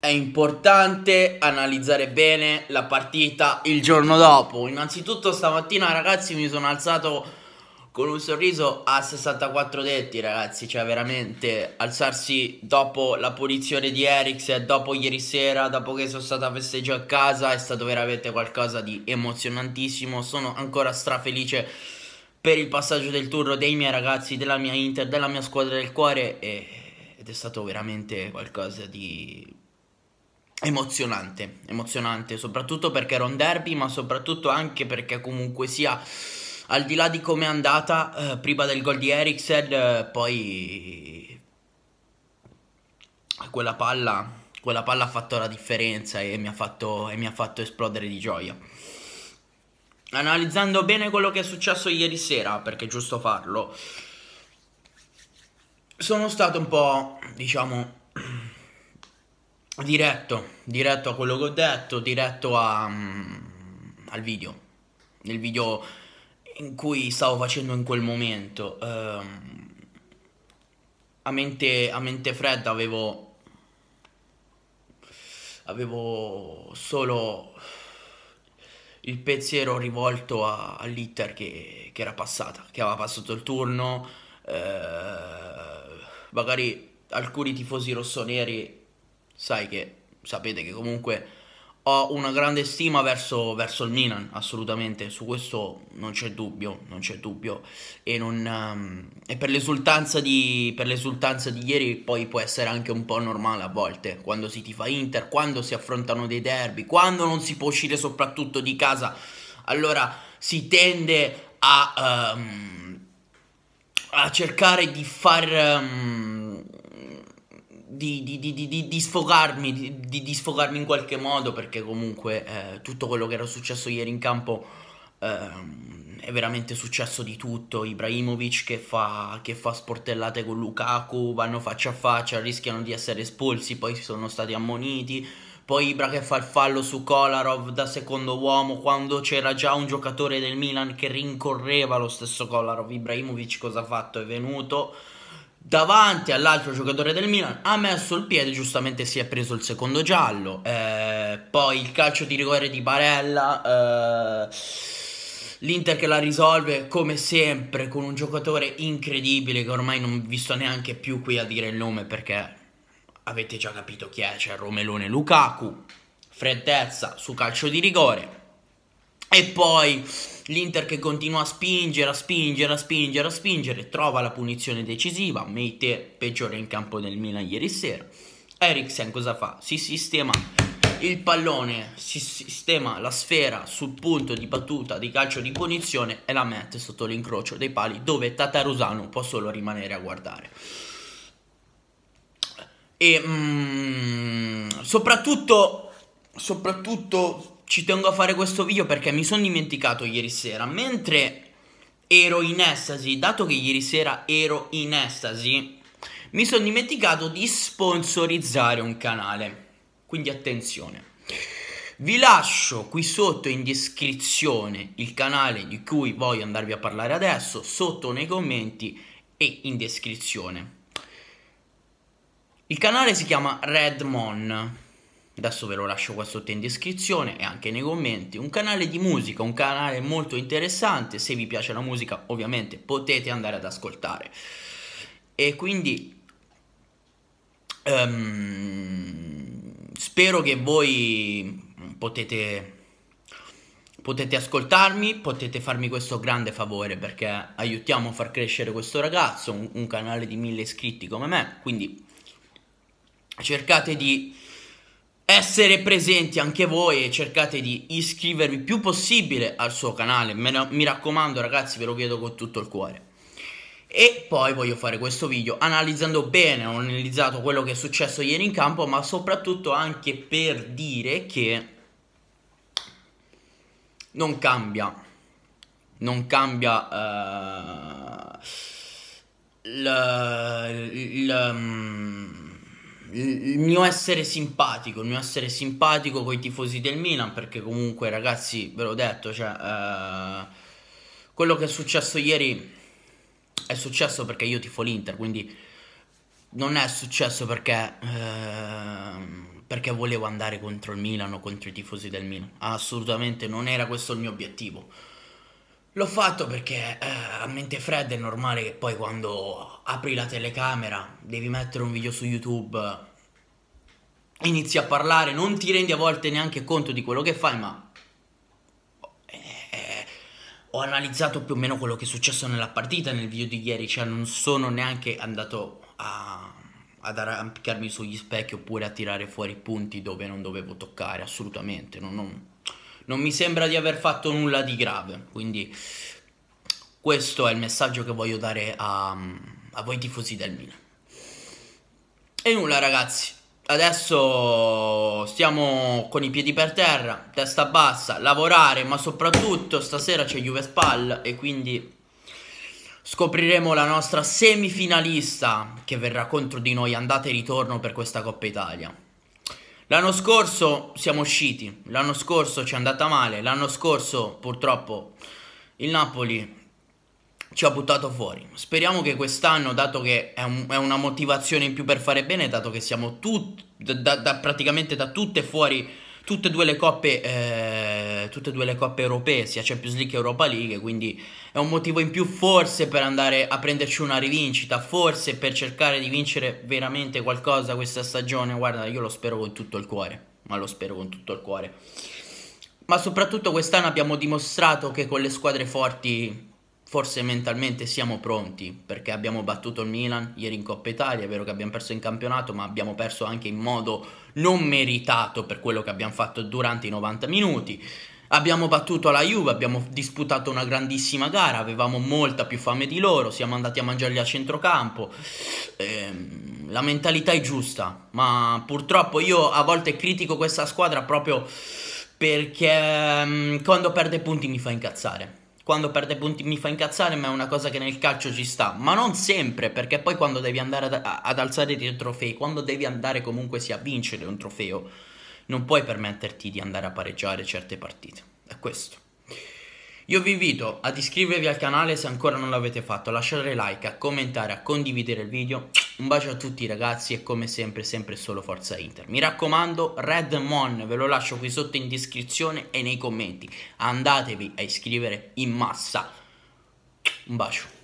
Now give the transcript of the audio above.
È importante analizzare bene la partita il giorno dopo. Innanzitutto stamattina ragazzi mi sono alzato con un sorriso a 64 detti ragazzi, cioè veramente alzarsi dopo la punizione di Eriksen, dopo ieri sera, dopo che sono stata a festeggio a casa è stato veramente qualcosa di emozionantissimo. Sono ancora strafelice per il passaggio del turno dei miei ragazzi, della mia Inter, della mia squadra del cuore e... ed è stato veramente qualcosa di emozionante, emozionante, soprattutto perché era un derby, ma soprattutto anche perché comunque sia al di là di come è andata eh, prima del gol di Eriksen, eh, poi quella palla, quella palla, ha fatto la differenza e mi, fatto, e mi ha fatto esplodere di gioia. Analizzando bene quello che è successo ieri sera, perché è giusto farlo, sono stato un po', diciamo, diretto, diretto a quello che ho detto, diretto a, um, al video, nel video in cui stavo facendo in quel momento. Um, a, mente, a mente fredda avevo, avevo solo il pensiero rivolto all'iter che, che, era passata, che aveva passato il turno, eh, magari alcuni tifosi rossoneri sai che sapete che comunque ho una grande stima verso, verso il Milan, assolutamente, su questo non c'è dubbio, non c'è dubbio. E, non, um, e per, l'esultanza di, per l'esultanza di ieri poi può essere anche un po' normale a volte, quando si tifa Inter, quando si affrontano dei derby, quando non si può uscire soprattutto di casa, allora si tende a, um, a cercare di far... Um, di, di, di, di sfogarmi, di, sfogarmi in qualche modo, perché comunque eh, tutto quello che era successo ieri in campo eh, è veramente successo di tutto. Ibrahimovic che fa, che fa sportellate con Lukaku, vanno faccia a faccia, rischiano di essere espulsi, poi sono stati ammoniti poi Ibra che fa il fallo su Kolarov da secondo uomo quando c'era già un giocatore del Milan che rincorreva lo stesso Kolarov Ibrahimovic cosa ha fatto? È venuto davanti all'altro giocatore del Milan, ha messo il piede, giustamente si è preso il secondo giallo, eh, poi il calcio di rigore di Barella, eh, l'Inter che la risolve come sempre con un giocatore incredibile che ormai non vi sto neanche più qui a dire il nome perché avete già capito chi è, c'è cioè Romelone Lukaku, freddezza su calcio di rigore, e poi l'Inter che continua a spingere, a spingere, a spingere, a spingere, trova la punizione decisiva, Meite peggiore in campo del Milan ieri sera. Eriksen cosa fa? Si sistema il pallone, si sistema la sfera sul punto di battuta di calcio di punizione e la mette sotto l'incrocio dei pali dove Tatarusano può solo rimanere a guardare. E mm, soprattutto, soprattutto ci tengo a fare questo video perché mi sono dimenticato ieri sera, mentre ero in estasi, dato che ieri sera ero in estasi, mi sono dimenticato di sponsorizzare un canale. Quindi attenzione. Vi lascio qui sotto in descrizione il canale di cui voglio andarvi a parlare adesso, sotto nei commenti e in descrizione. Il canale si chiama Redmon adesso ve lo lascio qua sotto in descrizione e anche nei commenti, un canale di musica, un canale molto interessante, se vi piace la musica ovviamente potete andare ad ascoltare. E quindi um, spero che voi potete, potete ascoltarmi, potete farmi questo grande favore perché aiutiamo a far crescere questo ragazzo, un, un canale di mille iscritti come me, quindi cercate di essere presenti anche voi e cercate di iscrivervi più possibile al suo canale. Mi raccomando ragazzi, ve lo chiedo con tutto il cuore. E poi voglio fare questo video analizzando bene, ho analizzato quello che è successo ieri in campo, ma soprattutto anche per dire che non cambia, non cambia uh, eh, il il mio essere simpatico, il mio essere simpatico con i tifosi del Milan, perché comunque ragazzi, ve l'ho detto, cioè, eh, quello che è successo ieri è successo perché io tifo l'Inter, quindi non è successo perché, eh, perché volevo andare contro il Milan o contro i tifosi del Milan, assolutamente non era questo il mio obiettivo. L'ho fatto perché eh, a mente fredda è normale che poi quando apri la telecamera devi mettere un video su YouTube, inizi a parlare, non ti rendi a volte neanche conto di quello che fai, ma eh, ho analizzato più o meno quello che è successo nella partita nel video di ieri, cioè non sono neanche andato a, ad arrampicarmi sugli specchi oppure a tirare fuori punti dove non dovevo toccare, assolutamente, non, non non mi sembra di aver fatto nulla di grave, quindi questo è il messaggio che voglio dare a, a voi tifosi del Milan. E nulla ragazzi, adesso stiamo con i piedi per terra, testa bassa, lavorare, ma soprattutto stasera c'è Juve Spal e quindi scopriremo la nostra semifinalista che verrà contro di noi andata e ritorno per questa Coppa Italia. L'anno scorso siamo usciti, l'anno scorso ci è andata male, l'anno scorso purtroppo il Napoli ci ha buttato fuori. Speriamo che quest'anno, dato che è, un, è, una motivazione in più per fare bene, dato che siamo tut, da, da, praticamente da tutte fuori tutte e due le coppe, eh, tutte e due le coppe europee, sia Champions League che Europa League, quindi è un motivo in più forse per andare a prenderci una rivincita, forse per cercare di vincere veramente qualcosa questa stagione, guarda io lo spero con tutto il cuore, ma lo spero con tutto il cuore. Ma soprattutto quest'anno abbiamo dimostrato che con le squadre forti forse mentalmente siamo pronti perché abbiamo battuto il Milan ieri in Coppa Italia, è vero che abbiamo perso in campionato, ma abbiamo perso anche in modo non meritato per quello che abbiamo fatto durante i 90 minuti. Abbiamo battuto la Juve, abbiamo disputato una grandissima gara, avevamo molta più fame di loro, siamo andati a mangiarli a centrocampo. Ehm, la mentalità è giusta, ma purtroppo io a volte critico questa squadra proprio perché mm, quando perde punti mi fa incazzare quando perde punti mi fa incazzare, ma è una cosa che nel calcio ci sta. Ma non sempre, perché poi quando devi andare ad, ad alzare dei trofei, quando devi andare comunque sia a vincere un trofeo, non puoi permetterti di andare a pareggiare certe partite. È questo. Io vi invito ad iscrivervi al canale se ancora non l'avete fatto, a lasciare like, a commentare, a condividere il video un bacio a tutti ragazzi e come sempre, sempre solo Forza Inter. Mi raccomando, Redmon ve lo lascio qui sotto in descrizione e nei commenti. Andatevi a iscrivere in massa. Un bacio.